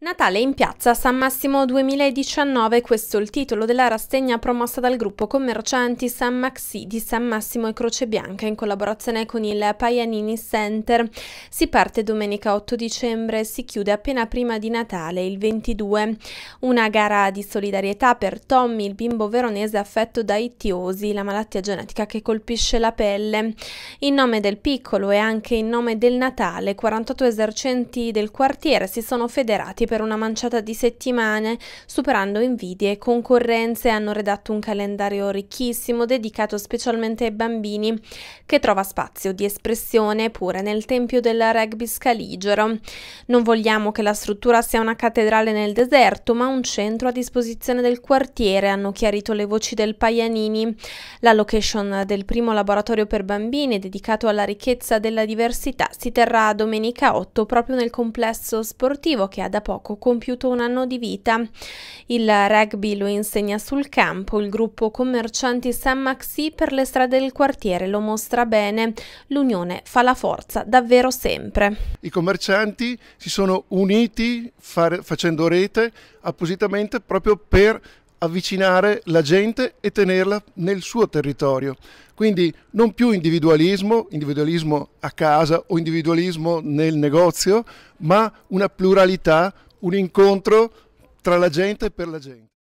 Natale in piazza San Massimo 2019, questo è il titolo della rassegna promossa dal gruppo commercianti San Maxi di San Massimo e Croce Bianca in collaborazione con il Paianini Center. Si parte domenica 8 dicembre e si chiude appena prima di Natale, il 22. Una gara di solidarietà per Tommy, il bimbo veronese affetto da ittiosi, la malattia genetica che colpisce la pelle. In nome del piccolo e anche in nome del Natale, 48 esercenti del quartiere si sono federati per una manciata di settimane, superando invidie e concorrenze, hanno redatto un calendario ricchissimo dedicato specialmente ai bambini, che trova spazio di espressione pure nel tempio del rugby scaligero. Non vogliamo che la struttura sia una cattedrale nel deserto, ma un centro a disposizione del quartiere, hanno chiarito le voci del Paianini. La location del primo laboratorio per bambini dedicato alla ricchezza della diversità si terrà domenica 8 proprio nel complesso sportivo che ha da poco poco, compiuto un anno di vita. Il rugby lo insegna sul campo, il gruppo commercianti San Maxi per le strade del quartiere lo mostra bene. L'unione fa la forza davvero sempre. I commercianti si sono uniti far, facendo rete appositamente proprio per avvicinare la gente e tenerla nel suo territorio. Quindi non più individualismo, individualismo a casa o individualismo nel negozio, ma una pluralità un incontro tra la gente e per la gente.